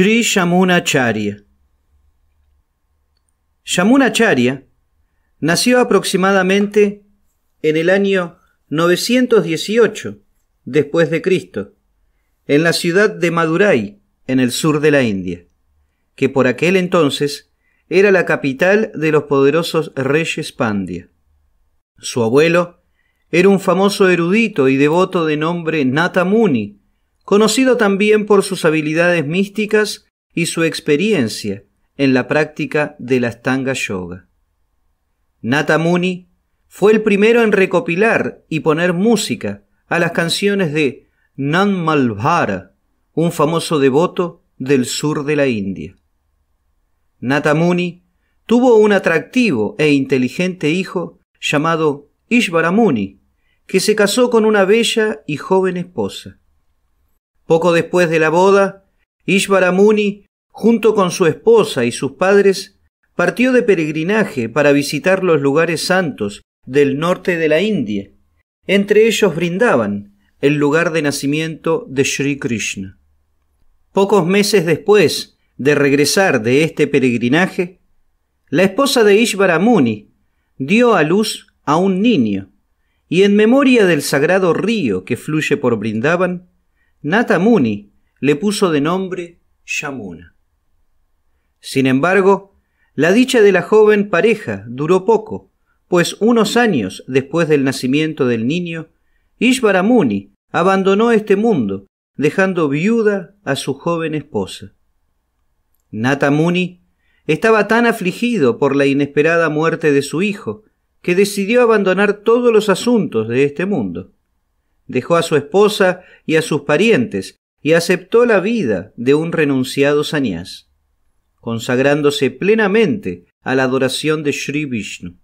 Sri Yamunacharya. Yamunacharya nació aproximadamente en el año 918 después de Cristo, en la ciudad de Madurai, en el sur de la India, que por aquel entonces era la capital de los poderosos reyes Pandya. Su abuelo era un famoso erudito y devoto de nombre Natamuni, conocido también por sus habilidades místicas y su experiencia en la práctica de la Stanga Yoga. Natamuni fue el primero en recopilar y poner música a las canciones de Nan Malvara, un famoso devoto del sur de la India. Natamuni tuvo un atractivo e inteligente hijo llamado Muni, que se casó con una bella y joven esposa. Poco después de la boda, Ishvara Muni, junto con su esposa y sus padres, partió de peregrinaje para visitar los lugares santos del norte de la India. Entre ellos brindaban el lugar de nacimiento de Sri Krishna. Pocos meses después de regresar de este peregrinaje, la esposa de Ishvara Muni dio a luz a un niño, y en memoria del sagrado río que fluye por Brindaban, Nata Muni le puso de nombre Yamuna. Sin embargo, la dicha de la joven pareja duró poco, pues unos años después del nacimiento del niño, Ishvara Muni abandonó este mundo, dejando viuda a su joven esposa. Nata Muni estaba tan afligido por la inesperada muerte de su hijo que decidió abandonar todos los asuntos de este mundo dejó a su esposa y a sus parientes y aceptó la vida de un renunciado sanyas, consagrándose plenamente a la adoración de Sri Vishnu.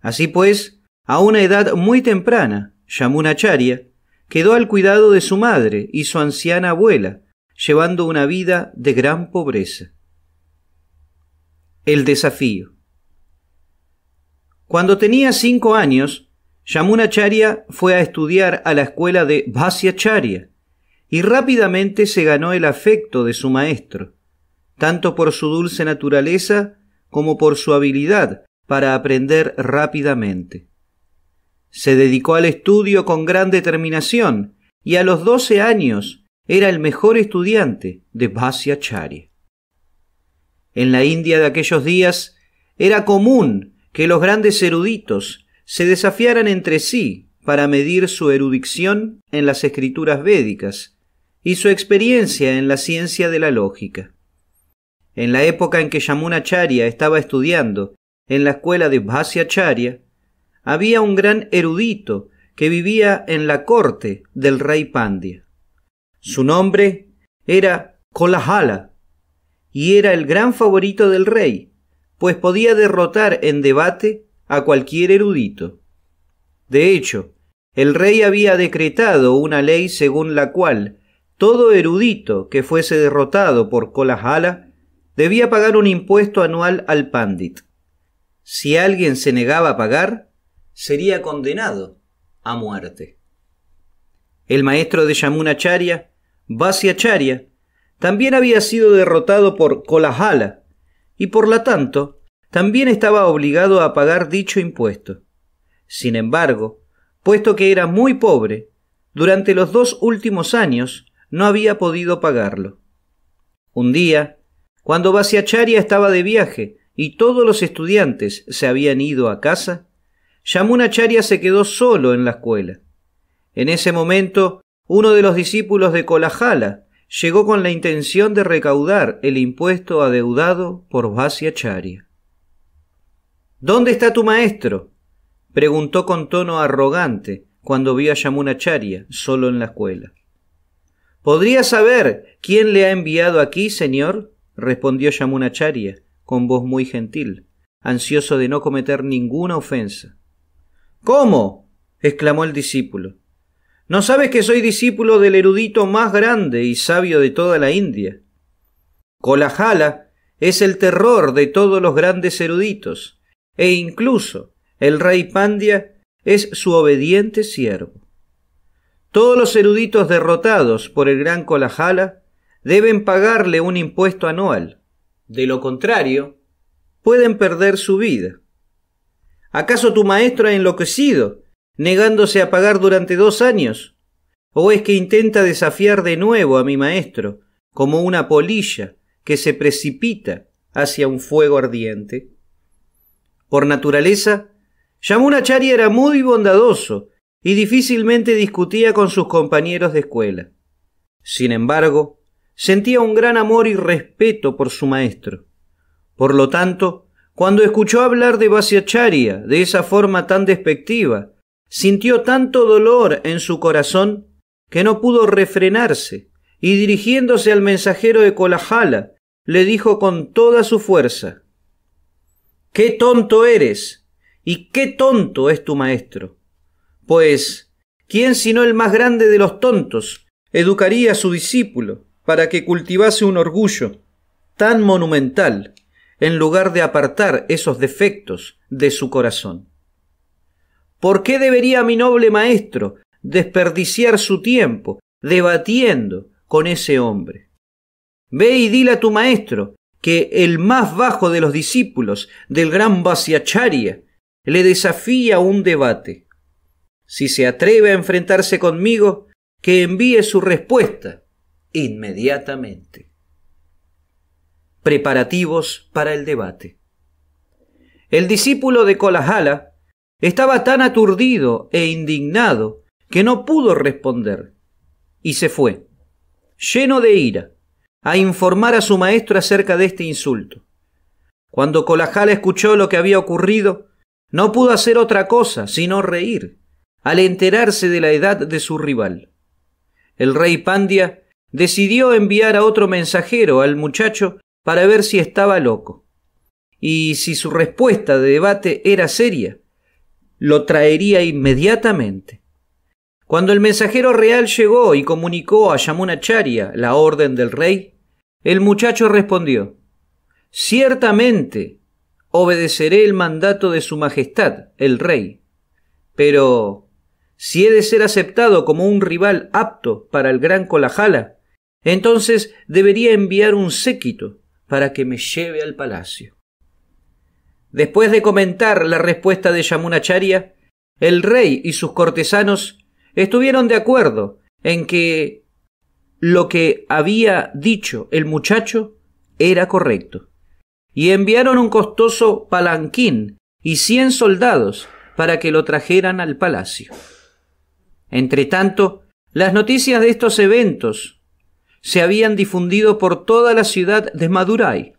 Así pues, a una edad muy temprana, Yamunacharya quedó al cuidado de su madre y su anciana abuela, llevando una vida de gran pobreza. El desafío. Cuando tenía cinco años, Yamunacharya fue a estudiar a la escuela de Vasyacharya y rápidamente se ganó el afecto de su maestro, tanto por su dulce naturaleza como por su habilidad para aprender rápidamente. Se dedicó al estudio con gran determinación y a los doce años era el mejor estudiante de Vasyacharya. En la India de aquellos días era común que los grandes eruditos se desafiaran entre sí para medir su erudición en las escrituras védicas y su experiencia en la ciencia de la lógica. En la época en que Yamunacharya estaba estudiando en la escuela de Bhasyacharya, había un gran erudito que vivía en la corte del rey Pandya. Su nombre era Kolahala y era el gran favorito del rey, pues podía derrotar en debate cualquier erudito. De hecho, el rey había decretado una ley según la cual todo erudito que fuese derrotado por Kolajala debía pagar un impuesto anual al pandit. Si alguien se negaba a pagar, sería condenado a muerte. El maestro de Yamunacharya, Vasyacharya, también había sido derrotado por Kolajala y por la tanto también estaba obligado a pagar dicho impuesto. Sin embargo, puesto que era muy pobre, durante los dos últimos años no había podido pagarlo. Un día, cuando Vasiacharya estaba de viaje y todos los estudiantes se habían ido a casa, Yamunacharya se quedó solo en la escuela. En ese momento, uno de los discípulos de Kolajala llegó con la intención de recaudar el impuesto adeudado por Vasiacharya. ¿Dónde está tu maestro? preguntó con tono arrogante cuando vio a Yamunacharya solo en la escuela. ¿Podría saber quién le ha enviado aquí, señor? respondió Yamunacharya con voz muy gentil, ansioso de no cometer ninguna ofensa. ¿Cómo? exclamó el discípulo. ¿No sabes que soy discípulo del erudito más grande y sabio de toda la India? —Kolahala es el terror de todos los grandes eruditos e incluso el rey Pandia es su obediente siervo. Todos los eruditos derrotados por el gran Colajala deben pagarle un impuesto anual. De lo contrario, pueden perder su vida. ¿Acaso tu maestro ha enloquecido, negándose a pagar durante dos años? ¿O es que intenta desafiar de nuevo a mi maestro, como una polilla que se precipita hacia un fuego ardiente? por naturaleza, Chari era muy bondadoso y difícilmente discutía con sus compañeros de escuela. Sin embargo, sentía un gran amor y respeto por su maestro. Por lo tanto, cuando escuchó hablar de Vasiacharya de esa forma tan despectiva, sintió tanto dolor en su corazón que no pudo refrenarse y dirigiéndose al mensajero de Kolajala, le dijo con toda su fuerza qué tonto eres y qué tonto es tu maestro. Pues, ¿quién sino el más grande de los tontos educaría a su discípulo para que cultivase un orgullo tan monumental en lugar de apartar esos defectos de su corazón? ¿Por qué debería mi noble maestro desperdiciar su tiempo debatiendo con ese hombre? Ve y dile a tu maestro que el más bajo de los discípulos del gran Vasyacharya le desafía un debate. Si se atreve a enfrentarse conmigo, que envíe su respuesta inmediatamente. Preparativos para el debate. El discípulo de Colajala estaba tan aturdido e indignado que no pudo responder y se fue, lleno de ira a informar a su maestro acerca de este insulto. Cuando Colajala escuchó lo que había ocurrido, no pudo hacer otra cosa sino reír, al enterarse de la edad de su rival. El rey Pandia decidió enviar a otro mensajero al muchacho para ver si estaba loco, y si su respuesta de debate era seria, lo traería inmediatamente. Cuando el mensajero real llegó y comunicó a Yamunacharya la orden del rey, el muchacho respondió, Ciertamente obedeceré el mandato de Su Majestad, el Rey. Pero, si he de ser aceptado como un rival apto para el gran Colajala, entonces debería enviar un séquito para que me lleve al palacio. Después de comentar la respuesta de Yamunacharya, el rey y sus cortesanos estuvieron de acuerdo en que lo que había dicho el muchacho era correcto. Y enviaron un costoso palanquín y cien soldados para que lo trajeran al palacio. Entretanto, las noticias de estos eventos se habían difundido por toda la ciudad de Madurai,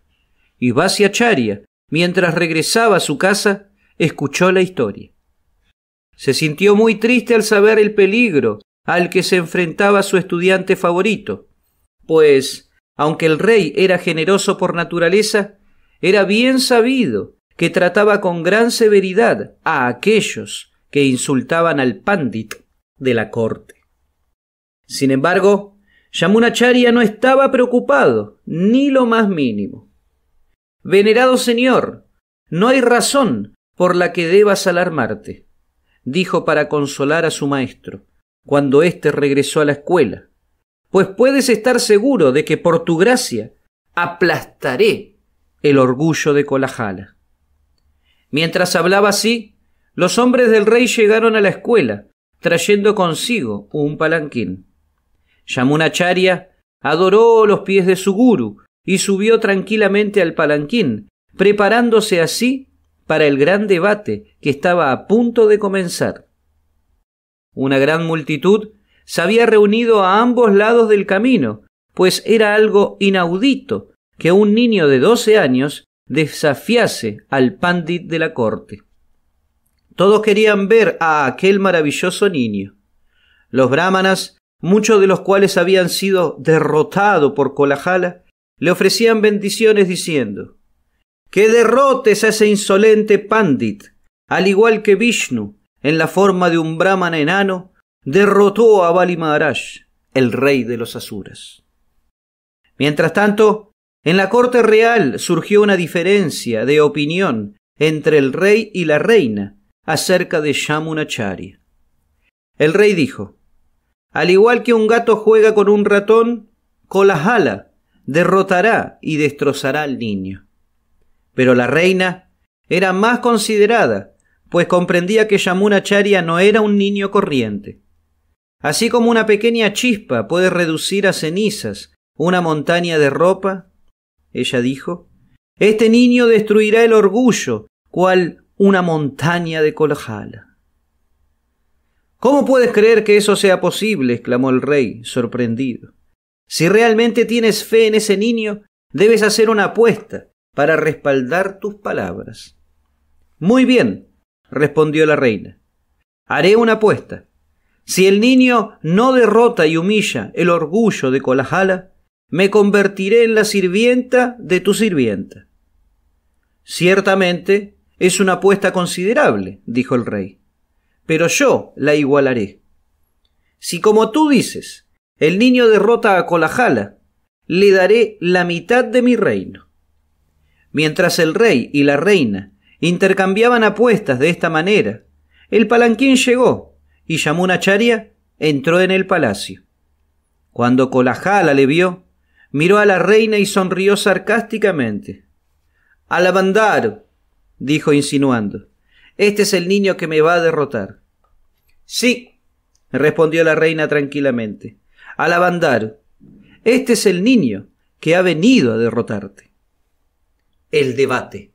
y Vasiacharya, mientras regresaba a su casa, escuchó la historia. Se sintió muy triste al saber el peligro al que se enfrentaba su estudiante favorito, pues, aunque el rey era generoso por naturaleza, era bien sabido que trataba con gran severidad a aquellos que insultaban al pandit de la corte. Sin embargo, Yamunacharya no estaba preocupado, ni lo más mínimo. Venerado señor, no hay razón por la que debas alarmarte, dijo para consolar a su maestro cuando éste regresó a la escuela, pues puedes estar seguro de que por tu gracia aplastaré el orgullo de Colajala. Mientras hablaba así, los hombres del rey llegaron a la escuela, trayendo consigo un palanquín. charia adoró los pies de su guru y subió tranquilamente al palanquín, preparándose así para el gran debate que estaba a punto de comenzar. Una gran multitud se había reunido a ambos lados del camino, pues era algo inaudito que un niño de doce años desafiase al pandit de la corte. Todos querían ver a aquel maravilloso niño. Los brahmanas, muchos de los cuales habían sido derrotados por Kolajala, le ofrecían bendiciones diciendo: Que derrotes a ese insolente pandit, al igual que Vishnu, en la forma de un brahman enano, derrotó a Bali el rey de los Asuras. Mientras tanto, en la corte real surgió una diferencia de opinión entre el rey y la reina acerca de shamunachari El rey dijo: Al igual que un gato juega con un ratón, Kolahala derrotará y destrozará al niño. Pero la reina era más considerada pues comprendía que Yamuna Charia no era un niño corriente. Así como una pequeña chispa puede reducir a cenizas una montaña de ropa, ella dijo, este niño destruirá el orgullo, cual una montaña de coljala. ¿Cómo puedes creer que eso sea posible? exclamó el rey, sorprendido. Si realmente tienes fe en ese niño, debes hacer una apuesta para respaldar tus palabras. Muy bien, respondió la reina. Haré una apuesta. Si el niño no derrota y humilla el orgullo de Colajala, me convertiré en la sirvienta de tu sirvienta. Ciertamente es una apuesta considerable, dijo el rey, pero yo la igualaré. Si como tú dices, el niño derrota a Colajala, le daré la mitad de mi reino. Mientras el rey y la reina Intercambiaban apuestas de esta manera. El palanquín llegó y llamó una charia, entró en el palacio. Cuando Colajala le vio, miró a la reina y sonrió sarcásticamente. Alabandaro, dijo insinuando, este es el niño que me va a derrotar. Sí, respondió la reina tranquilamente. Alabandaro, este es el niño que ha venido a derrotarte. El debate.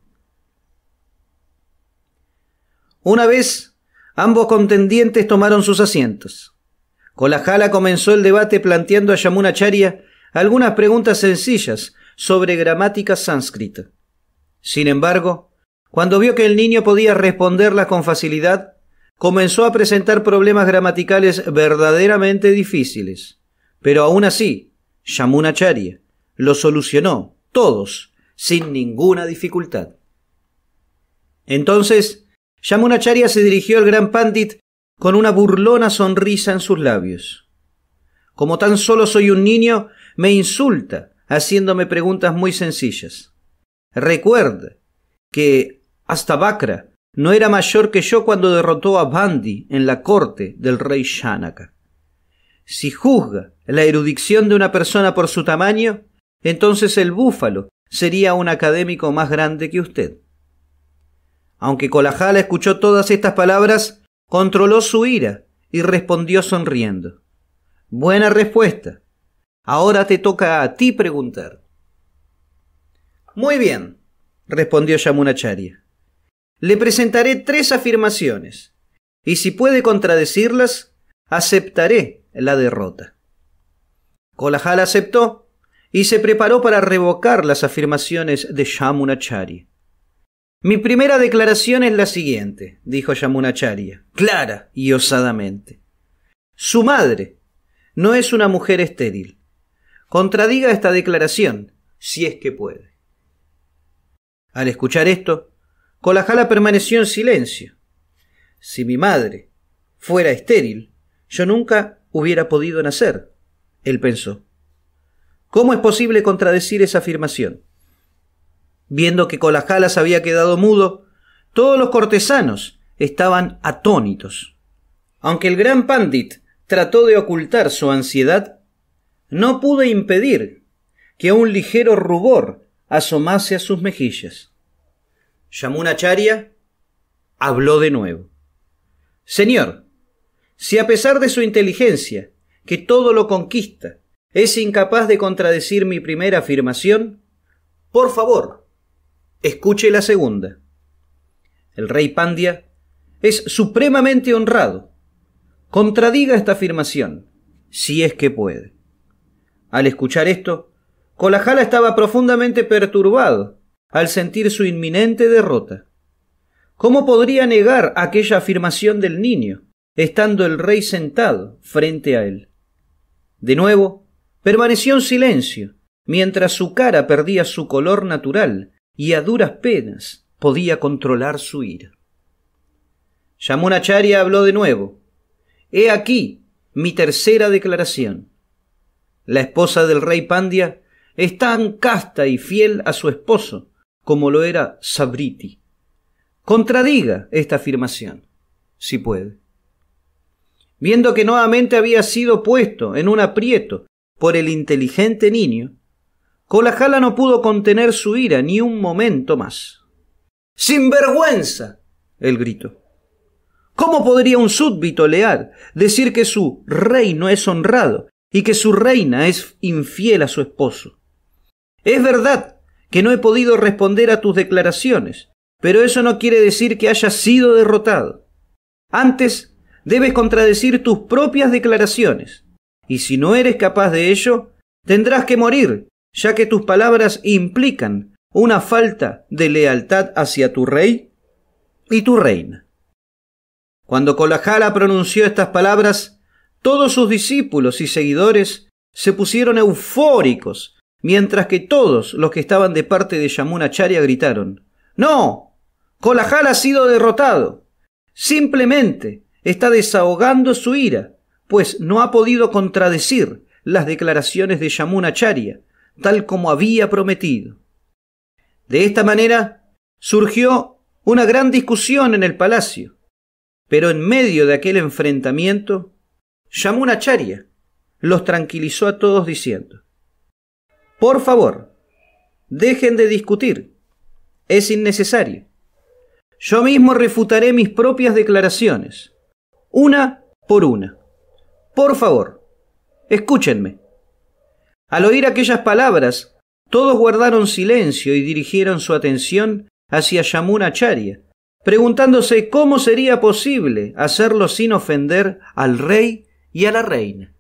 Una vez, ambos contendientes tomaron sus asientos. Colajala comenzó el debate planteando a Yamunacharya algunas preguntas sencillas sobre gramática sánscrita. Sin embargo, cuando vio que el niño podía responderlas con facilidad, comenzó a presentar problemas gramaticales verdaderamente difíciles. Pero aún así, Yamunacharya los solucionó, todos, sin ninguna dificultad. Entonces, Yamunacharya se dirigió al gran Pandit con una burlona sonrisa en sus labios. Como tan solo soy un niño, me insulta haciéndome preguntas muy sencillas. Recuerda que hasta Bakra no era mayor que yo cuando derrotó a Bandi en la corte del rey Shanaka. Si juzga la erudición de una persona por su tamaño, entonces el búfalo sería un académico más grande que usted. Aunque Colajala escuchó todas estas palabras, controló su ira y respondió sonriendo. Buena respuesta. Ahora te toca a ti preguntar. Muy bien, respondió Yamunacharya. Le presentaré tres afirmaciones, y si puede contradecirlas, aceptaré la derrota. Kolajala aceptó y se preparó para revocar las afirmaciones de Yamunacharya. Mi primera declaración es la siguiente, dijo Yamunacharya, clara y osadamente. Su madre no es una mujer estéril. Contradiga esta declaración, si es que puede. Al escuchar esto, Colajala permaneció en silencio. Si mi madre fuera estéril, yo nunca hubiera podido nacer, él pensó. ¿Cómo es posible contradecir esa afirmación? Viendo que Colajalas había quedado mudo, todos los cortesanos estaban atónitos. Aunque el gran pandit trató de ocultar su ansiedad, no pudo impedir que un ligero rubor asomase a sus mejillas. Llamó charia, habló de nuevo. Señor, si a pesar de su inteligencia, que todo lo conquista, es incapaz de contradecir mi primera afirmación, por favor, Escuche la segunda. El rey Pandya es supremamente honrado. Contradiga esta afirmación, si es que puede. Al escuchar esto, Colajala estaba profundamente perturbado al sentir su inminente derrota. ¿Cómo podría negar aquella afirmación del niño, estando el rey sentado frente a él? De nuevo, permaneció en silencio, mientras su cara perdía su color natural y a duras penas podía controlar su ira. Yamunacharya habló de nuevo. He aquí mi tercera declaración. La esposa del rey Pandya es tan casta y fiel a su esposo como lo era Sabriti. Contradiga esta afirmación, si puede. Viendo que nuevamente había sido puesto en un aprieto por el inteligente niño, Colajala no pudo contener su ira ni un momento más. Sin vergüenza, el grito. ¿Cómo podría un súbdito leal decir que su rey no es honrado y que su reina es infiel a su esposo? Es verdad que no he podido responder a tus declaraciones, pero eso no quiere decir que haya sido derrotado. Antes, debes contradecir tus propias declaraciones, y si no eres capaz de ello, tendrás que morir ya que tus palabras implican una falta de lealtad hacia tu rey y tu reina. Cuando Colajala pronunció estas palabras, todos sus discípulos y seguidores se pusieron eufóricos, mientras que todos los que estaban de parte de Yamunacharya gritaron: ¡No! Colajala ha sido derrotado. Simplemente está desahogando su ira, pues no ha podido contradecir las declaraciones de Yamunacharya tal como había prometido. De esta manera surgió una gran discusión en el palacio, pero en medio de aquel enfrentamiento llamó una charia, los tranquilizó a todos diciendo, Por favor, dejen de discutir, es innecesario. Yo mismo refutaré mis propias declaraciones, una por una. Por favor, escúchenme. Al oír aquellas palabras, todos guardaron silencio y dirigieron su atención hacia Yamuna Acharya, preguntándose cómo sería posible hacerlo sin ofender al rey y a la reina.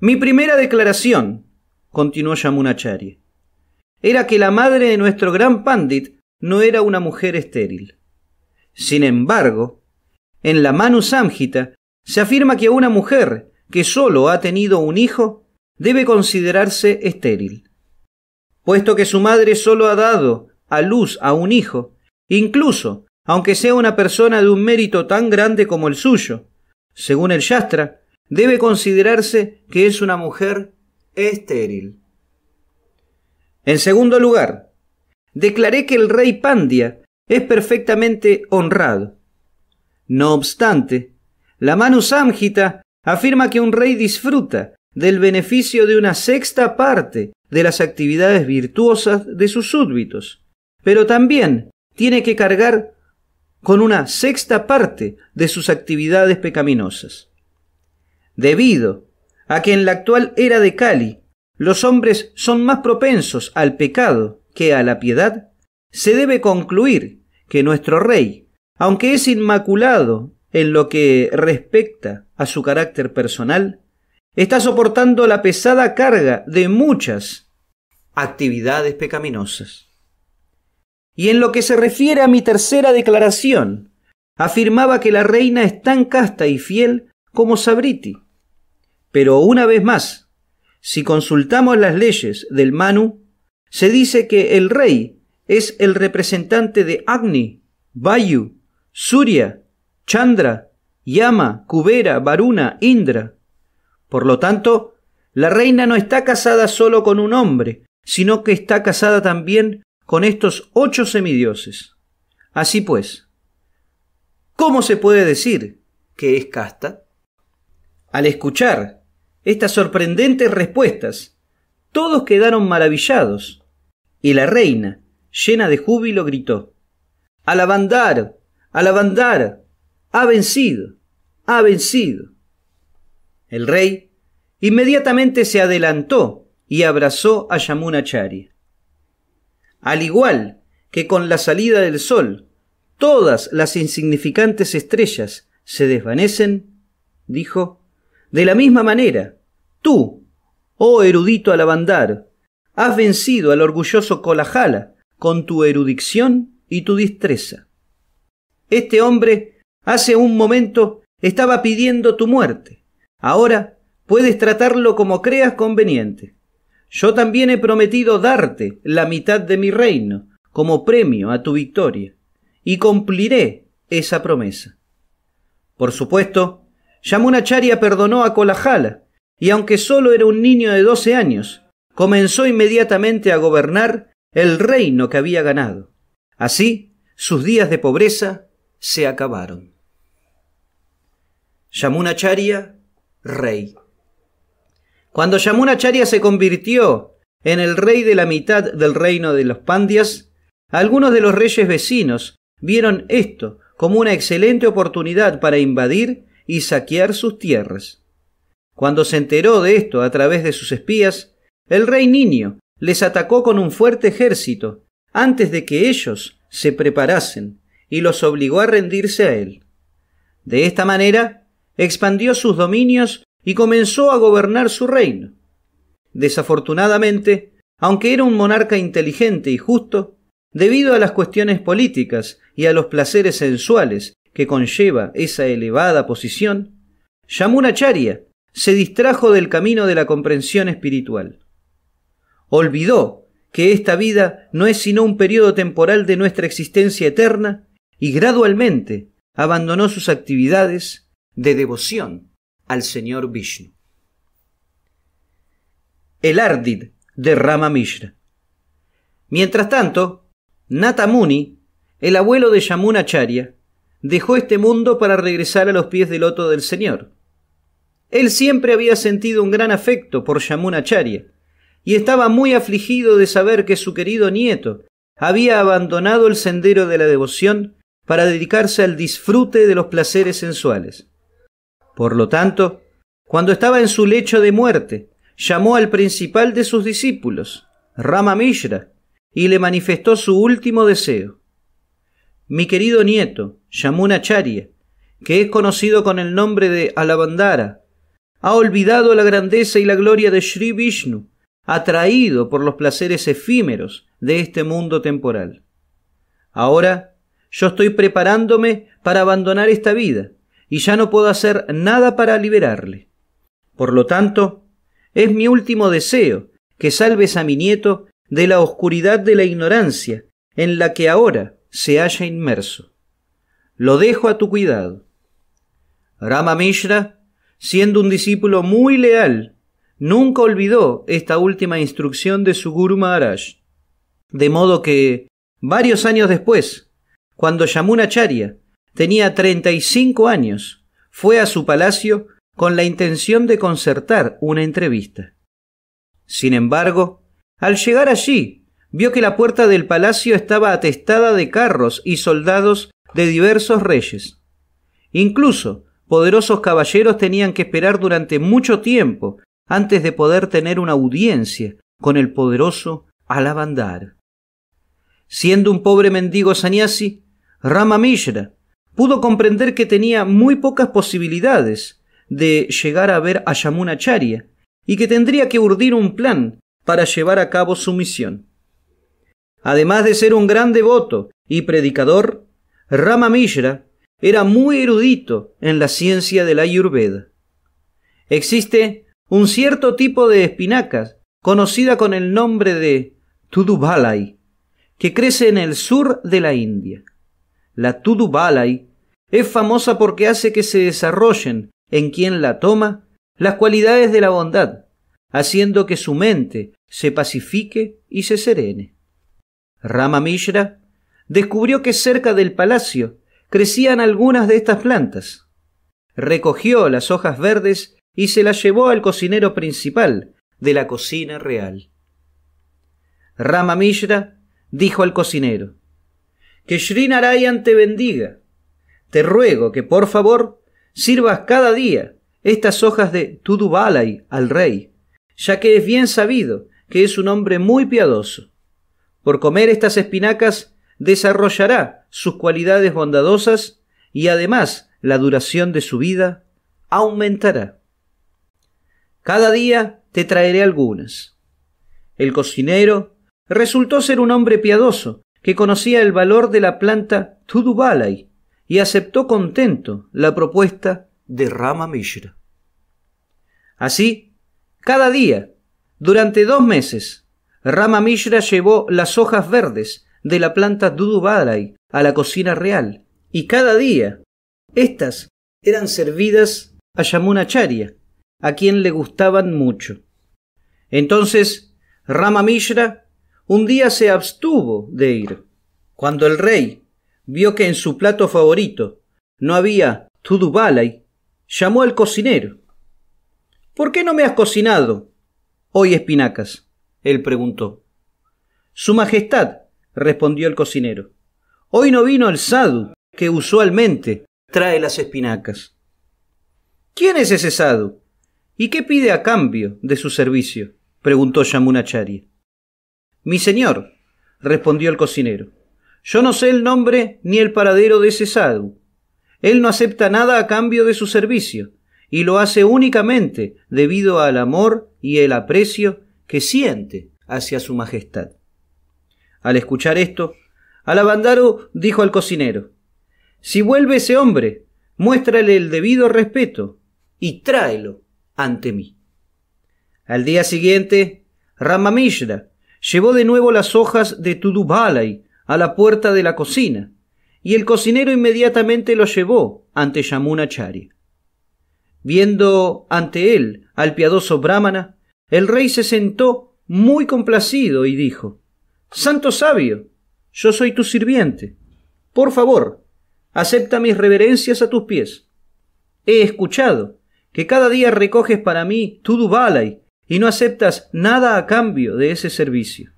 Mi primera declaración, continuó Acharya, era que la madre de nuestro gran Pandit no era una mujer estéril. Sin embargo, en la Manu Samhita se afirma que una mujer que solo ha tenido un hijo debe considerarse estéril, puesto que su madre solo ha dado a luz a un hijo, incluso aunque sea una persona de un mérito tan grande como el suyo. Según el yastra debe considerarse que es una mujer estéril. En segundo lugar, declaré que el rey pandia es perfectamente honrado. No obstante, la Manu Samhita afirma que un rey disfruta del beneficio de una sexta parte de las actividades virtuosas de sus súbditos, pero también tiene que cargar con una sexta parte de sus actividades pecaminosas. Debido a que en la actual era de Cali los hombres son más propensos al pecado que a la piedad, se debe concluir que nuestro rey, aunque es inmaculado en lo que respecta a su carácter personal, está soportando la pesada carga de muchas actividades pecaminosas. Y en lo que se refiere a mi tercera declaración, afirmaba que la reina es tan casta y fiel como Sabriti. Pero una vez más, si consultamos las leyes del Manu, se dice que el rey es el representante de Agni, Vayu, Surya, Chandra, Yama, Kubera, Varuna, Indra, por lo tanto, la reina no está casada solo con un hombre, sino que está casada también con estos ocho semidioses. Así pues, ¿cómo se puede decir que es casta? Al escuchar estas sorprendentes respuestas, todos quedaron maravillados, y la reina, llena de júbilo, gritó Alabandar, alabandar, ha vencido, ha vencido. El rey inmediatamente se adelantó y abrazó a Yamunachari. Al igual que con la salida del sol, todas las insignificantes estrellas se desvanecen, dijo, de la misma manera, tú, oh erudito alabandar, has vencido al orgulloso Colajala con tu erudición y tu destreza. Este hombre hace un momento estaba pidiendo tu muerte, Ahora puedes tratarlo como creas conveniente. Yo también he prometido darte la mitad de mi reino como premio a tu victoria, y cumpliré esa promesa. Por supuesto, Yamunacharya perdonó a Kolajala, y aunque solo era un niño de doce años, comenzó inmediatamente a gobernar el reino que había ganado. Así, sus días de pobreza se acabaron. Yamunacharya rey. Cuando Charia se convirtió en el rey de la mitad del reino de los Pandias, algunos de los reyes vecinos vieron esto como una excelente oportunidad para invadir y saquear sus tierras. Cuando se enteró de esto a través de sus espías, el rey niño les atacó con un fuerte ejército antes de que ellos se preparasen y los obligó a rendirse a él. De esta manera, expandió sus dominios y comenzó a gobernar su reino. Desafortunadamente, aunque era un monarca inteligente y justo, debido a las cuestiones políticas y a los placeres sensuales que conlleva esa elevada posición, charia, se distrajo del camino de la comprensión espiritual. Olvidó que esta vida no es sino un periodo temporal de nuestra existencia eterna y gradualmente abandonó sus actividades de devoción al señor Vishnu. El Ardid de Rama Mishra. Mientras tanto, Natamuni, el abuelo de Charya, dejó este mundo para regresar a los pies del loto del Señor. Él siempre había sentido un gran afecto por Yamunacharya y estaba muy afligido de saber que su querido nieto había abandonado el sendero de la devoción para dedicarse al disfrute de los placeres sensuales. Por lo tanto, cuando estaba en su lecho de muerte, llamó al principal de sus discípulos, Rama Mishra, y le manifestó su último deseo. Mi querido nieto, Yamunacharya, que es conocido con el nombre de Alabandara, ha olvidado la grandeza y la gloria de Sri Vishnu, atraído por los placeres efímeros de este mundo temporal. Ahora yo estoy preparándome para abandonar esta vida y ya no puedo hacer nada para liberarle. Por lo tanto, es mi último deseo que salves a mi nieto de la oscuridad de la ignorancia en la que ahora se halla inmerso. Lo dejo a tu cuidado. Rama Mishra, siendo un discípulo muy leal, nunca olvidó esta última instrucción de su Guru Maharaj. De modo que, varios años después, cuando llamó una charia, tenía 35 años, fue a su palacio con la intención de concertar una entrevista. Sin embargo, al llegar allí, vio que la puerta del palacio estaba atestada de carros y soldados de diversos reyes. Incluso, poderosos caballeros tenían que esperar durante mucho tiempo antes de poder tener una audiencia con el poderoso Alabandar. Siendo un pobre mendigo saniasi, Rama pudo comprender que tenía muy pocas posibilidades de llegar a ver a Yamunacharya y que tendría que urdir un plan para llevar a cabo su misión. Además de ser un gran devoto y predicador, Rama Mishra era muy erudito en la ciencia de la Ayurveda. Existe un cierto tipo de espinacas conocida con el nombre de Tudubalai, que crece en el sur de la India. La Tudubalai es famosa porque hace que se desarrollen en quien la toma las cualidades de la bondad, haciendo que su mente se pacifique y se serene. Rama Mishra descubrió que cerca del palacio crecían algunas de estas plantas. Recogió las hojas verdes y se las llevó al cocinero principal de la cocina real. Rama Mishra dijo al cocinero: Que Srinarayan te bendiga te ruego que por favor sirvas cada día estas hojas de Tudubalai al rey, ya que es bien sabido que es un hombre muy piadoso. Por comer estas espinacas desarrollará sus cualidades bondadosas y además la duración de su vida aumentará. Cada día te traeré algunas. El cocinero resultó ser un hombre piadoso que conocía el valor de la planta Tudubalai y aceptó contento la propuesta de Rama Mishra. Así, cada día, durante dos meses, Rama Mishra llevó las hojas verdes de la planta Dudubalai a la cocina real, y cada día estas eran servidas a Yamunacharya, a quien le gustaban mucho. Entonces, Rama Mishra un día se abstuvo de ir. Cuando el rey vio que en su plato favorito no había tudubalay, llamó al cocinero. ¿Por qué no me has cocinado hoy espinacas? él preguntó. Su Majestad, respondió el cocinero, hoy no vino el sadu, que usualmente trae las espinacas. ¿Quién es ese sadu? ¿Y qué pide a cambio de su servicio? preguntó Yamunachari. Mi señor, respondió el cocinero, yo no sé el nombre ni el paradero de ese sadhu. Él no acepta nada a cambio de su servicio, y lo hace únicamente debido al amor y el aprecio que siente hacia su majestad. Al escuchar esto, Alabandaru dijo al cocinero Si vuelve ese hombre, muéstrale el debido respeto y tráelo ante mí. Al día siguiente, Ramamishra llevó de nuevo las hojas de Tudubalai a la puerta de la cocina, y el cocinero inmediatamente lo llevó ante Yamunachari. Viendo ante él al piadoso Brahmana, el rey se sentó muy complacido y dijo Santo sabio, yo soy tu sirviente. Por favor, acepta mis reverencias a tus pies. He escuchado que cada día recoges para mí tu duvalay y no aceptas nada a cambio de ese servicio.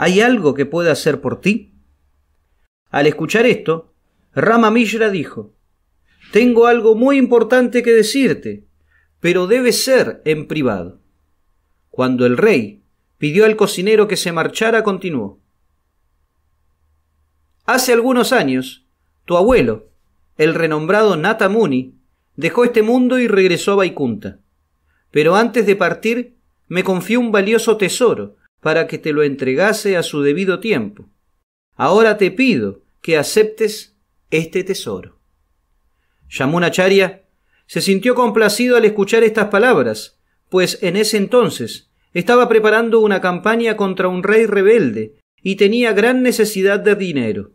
¿Hay algo que pueda hacer por ti? Al escuchar esto, Rama Mishra dijo, Tengo algo muy importante que decirte, pero debe ser en privado. Cuando el rey pidió al cocinero que se marchara, continuó. Hace algunos años, tu abuelo, el renombrado Natamuni, dejó este mundo y regresó a Vaikunta. Pero antes de partir, me confió un valioso tesoro para que te lo entregase a su debido tiempo. Ahora te pido que aceptes este tesoro. charia se sintió complacido al escuchar estas palabras, pues en ese entonces estaba preparando una campaña contra un rey rebelde y tenía gran necesidad de dinero.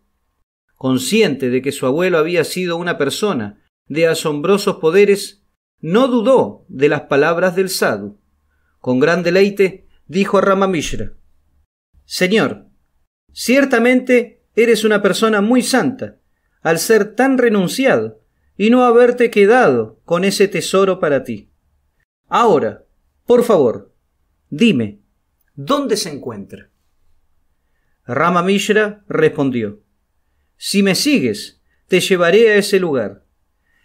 Consciente de que su abuelo había sido una persona de asombrosos poderes, no dudó de las palabras del sadhu. Con gran deleite dijo Ramamishra. Señor, ciertamente eres una persona muy santa, al ser tan renunciado y no haberte quedado con ese tesoro para ti. Ahora, por favor, dime, ¿dónde se encuentra? Ramamishra respondió, Si me sigues, te llevaré a ese lugar.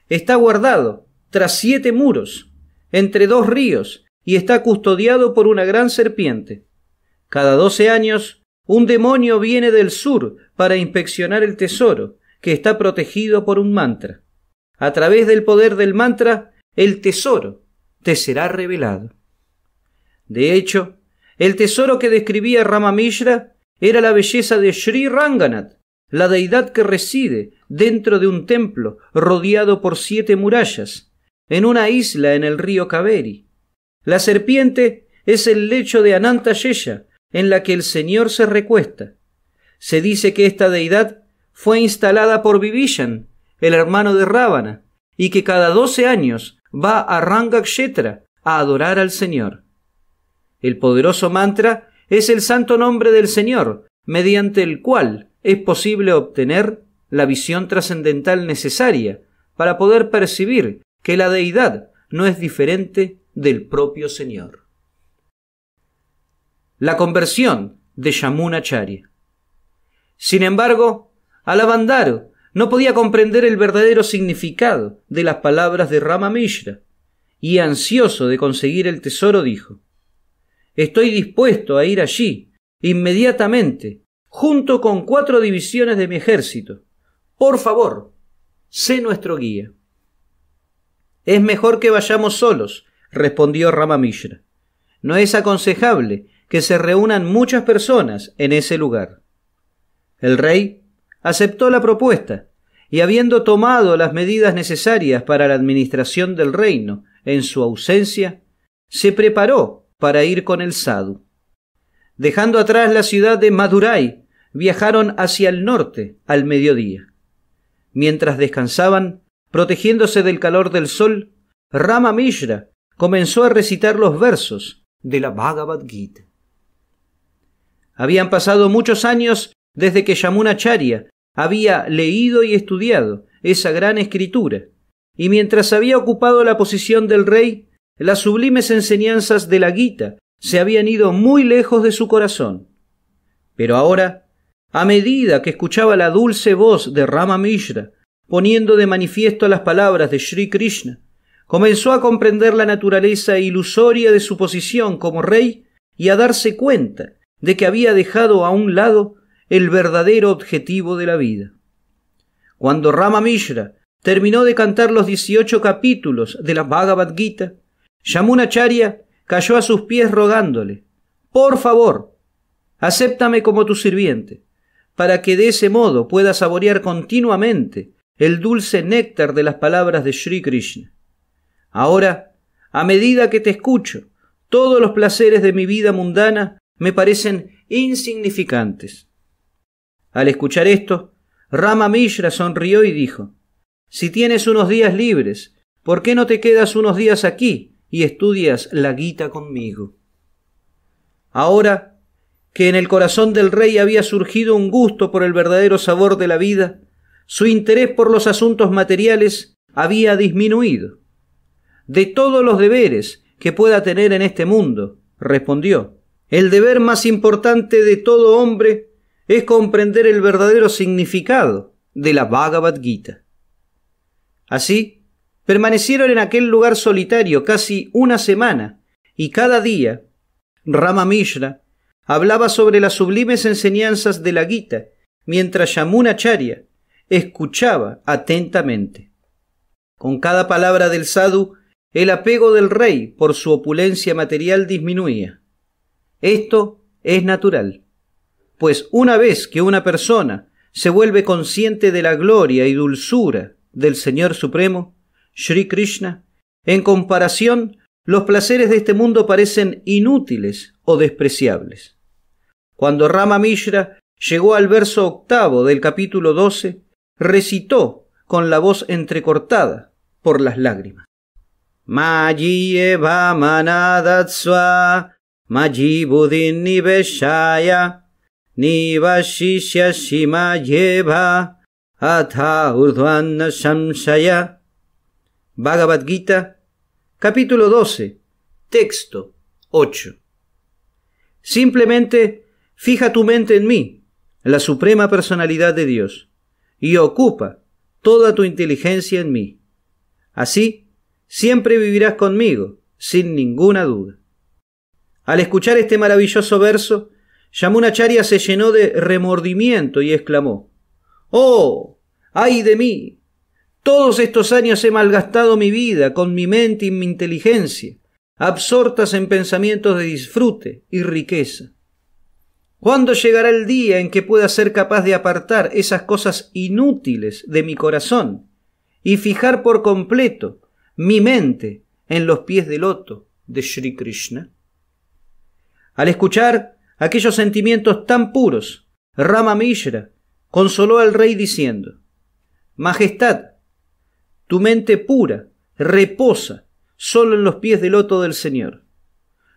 Está guardado tras siete muros, entre dos ríos, y está custodiado por una gran serpiente. Cada doce años, un demonio viene del sur para inspeccionar el tesoro, que está protegido por un mantra. A través del poder del mantra, el tesoro te será revelado. De hecho, el tesoro que describía Ramamishra era la belleza de Sri Ranganath, la deidad que reside dentro de un templo rodeado por siete murallas, en una isla en el río Kaveri, la serpiente es el lecho de Anantayesha, en la que el Señor se recuesta. Se dice que esta deidad fue instalada por Vibhishan, el hermano de Rábana, y que cada doce años va a Rangakshetra a adorar al Señor. El poderoso mantra es el santo nombre del Señor, mediante el cual es posible obtener la visión trascendental necesaria para poder percibir que la deidad no es diferente del propio Señor. La conversión de Yamunacharya. Sin embargo, Alabandaro no podía comprender el verdadero significado de las palabras de Rama Mishra y ansioso de conseguir el tesoro dijo: Estoy dispuesto a ir allí inmediatamente junto con cuatro divisiones de mi ejército. Por favor, sé nuestro guía. Es mejor que vayamos solos, respondió Ramamishra. No es aconsejable que se reúnan muchas personas en ese lugar. El rey aceptó la propuesta y habiendo tomado las medidas necesarias para la administración del reino en su ausencia, se preparó para ir con el sadhu. Dejando atrás la ciudad de Madurai, viajaron hacia el norte al mediodía. Mientras descansaban, protegiéndose del calor del sol, Rama Mishra comenzó a recitar los versos de la Bhagavad Gita. Habían pasado muchos años desde que Yamunacharya había leído y estudiado esa gran escritura, y mientras había ocupado la posición del rey, las sublimes enseñanzas de la Gita se habían ido muy lejos de su corazón. Pero ahora, a medida que escuchaba la dulce voz de Rama Mishra, poniendo de manifiesto las palabras de Sri Krishna, comenzó a comprender la naturaleza ilusoria de su posición como rey y a darse cuenta de que había dejado a un lado el verdadero objetivo de la vida. Cuando Rama Mishra terminó de cantar los 18 capítulos de la Bhagavad Gita, Charya cayó a sus pies rogándole, por favor, acéptame como tu sirviente, para que de ese modo pueda saborear continuamente el dulce néctar de las palabras de Sri Krishna. Ahora, a medida que te escucho, todos los placeres de mi vida mundana me parecen insignificantes. Al escuchar esto, Rama Mishra sonrió y dijo Si tienes unos días libres, ¿por qué no te quedas unos días aquí y estudias la Gita conmigo? Ahora que en el corazón del rey había surgido un gusto por el verdadero sabor de la vida, su interés por los asuntos materiales había disminuido de todos los deberes que pueda tener en este mundo, respondió. El deber más importante de todo hombre es comprender el verdadero significado de la Bhagavad Gita. Así, permanecieron en aquel lugar solitario casi una semana, y cada día Rama Mishra hablaba sobre las sublimes enseñanzas de la Gita, mientras Yamuna Charya escuchaba atentamente. Con cada palabra del sadhu el apego del rey por su opulencia material disminuía. Esto es natural, pues una vez que una persona se vuelve consciente de la gloria y dulzura del Señor Supremo, Sri Krishna, en comparación, los placeres de este mundo parecen inútiles o despreciables. Cuando Rama Mishra llegó al verso octavo del capítulo doce, recitó con la voz entrecortada por las lágrimas. Maji eva manadatsua, maji beshaya ni nivashishya mayeva atha urdhvana Bhagavad Gita, capítulo 12, texto 8. Simplemente fija tu mente en mí, la suprema personalidad de Dios, y ocupa toda tu inteligencia en mí. Así, siempre vivirás conmigo, sin ninguna duda. Al escuchar este maravilloso verso, Charia se llenó de remordimiento y exclamó: ¡Oh! ¡Ay de mí! Todos estos años he malgastado mi vida con mi mente y mi inteligencia, absortas en pensamientos de disfrute y riqueza. ¿Cuándo llegará el día en que pueda ser capaz de apartar esas cosas inútiles de mi corazón y fijar por completo mi mente en los pies del loto de Sri Krishna. Al escuchar aquellos sentimientos tan puros, Rama Mishra consoló al rey diciendo, Majestad, tu mente pura reposa solo en los pies del loto del Señor.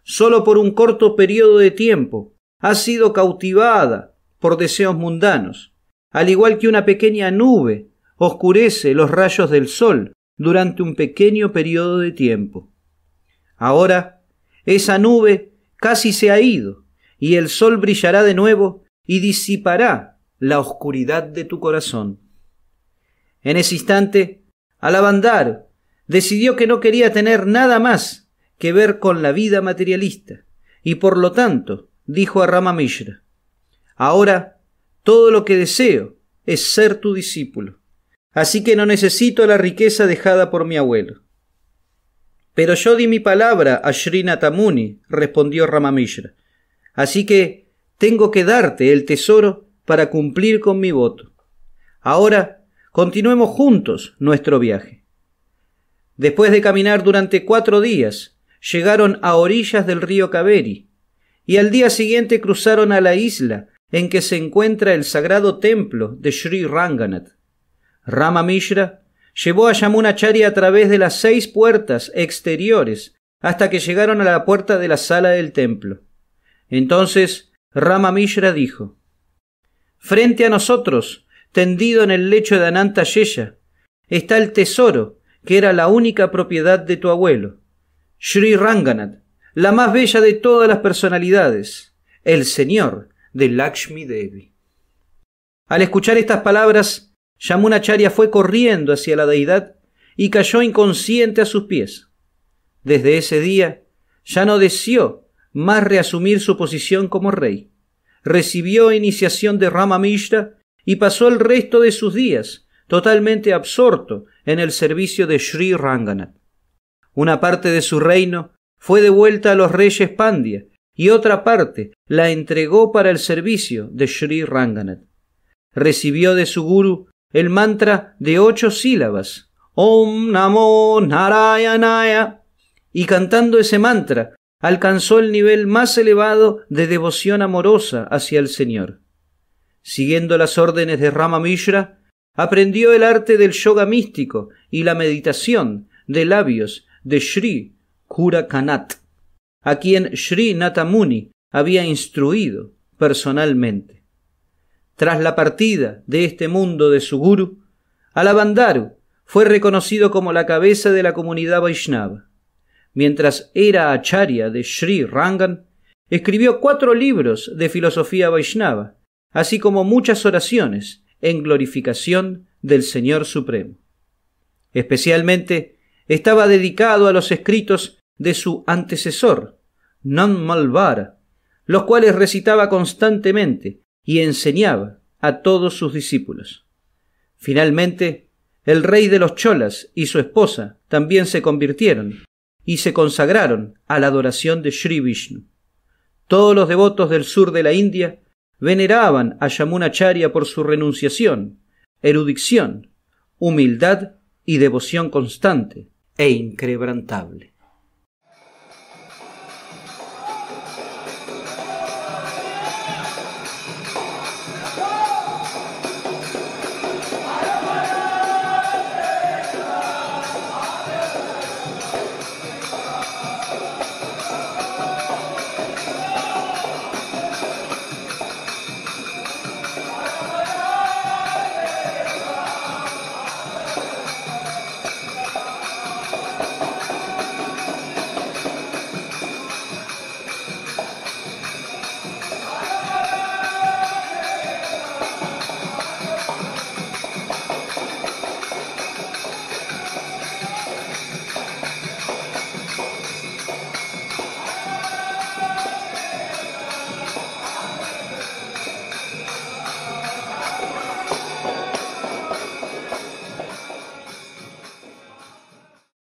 Solo por un corto periodo de tiempo ha sido cautivada por deseos mundanos, al igual que una pequeña nube oscurece los rayos del sol durante un pequeño periodo de tiempo. Ahora, esa nube casi se ha ido, y el sol brillará de nuevo y disipará la oscuridad de tu corazón. En ese instante, abandar, decidió que no quería tener nada más que ver con la vida materialista, y por lo tanto dijo a Ramamishra Ahora todo lo que deseo es ser tu discípulo. Así que no necesito la riqueza dejada por mi abuelo. Pero yo di mi palabra a Natamuni, respondió Ramamishra. Así que tengo que darte el tesoro para cumplir con mi voto. Ahora continuemos juntos nuestro viaje. Después de caminar durante cuatro días, llegaron a orillas del río Kaveri, y al día siguiente cruzaron a la isla en que se encuentra el sagrado templo de Sri Ranganath. Rama Mishra llevó a Yamunachari a través de las seis puertas exteriores hasta que llegaron a la puerta de la sala del templo. Entonces Rama Mishra dijo: Frente a nosotros, tendido en el lecho de ananta Yesha, está el tesoro que era la única propiedad de tu abuelo, Sri Ranganath, la más bella de todas las personalidades, el señor de Lakshmi Devi. Al escuchar estas palabras, Yamunacharya fue corriendo hacia la deidad y cayó inconsciente a sus pies. Desde ese día ya no deseó más reasumir su posición como rey. Recibió iniciación de Ramamishra y pasó el resto de sus días totalmente absorto en el servicio de Sri Ranganath. Una parte de su reino fue devuelta a los reyes Pandya y otra parte la entregó para el servicio de Sri Ranganath. Recibió de su guru el mantra de ocho sílabas, Om Namo Narayanaya, y cantando ese mantra alcanzó el nivel más elevado de devoción amorosa hacia el Señor. Siguiendo las órdenes de Rama Mishra, aprendió el arte del yoga místico y la meditación de labios de Sri Kanat, a quien Sri Natamuni había instruido personalmente. Tras la partida de este mundo de su guru, Alabandaru fue reconocido como la cabeza de la comunidad Vaishnava. Mientras era acharya de Sri Rangan, escribió cuatro libros de filosofía Vaishnava, así como muchas oraciones en glorificación del Señor Supremo. Especialmente estaba dedicado a los escritos de su antecesor, Nan Malvara, los cuales recitaba constantemente y enseñaba a todos sus discípulos. Finalmente, el rey de los cholas y su esposa también se convirtieron y se consagraron a la adoración de Sri Vishnu. Todos los devotos del sur de la India veneraban a Yamunacharya por su renunciación, erudición, humildad y devoción constante e increbrantable.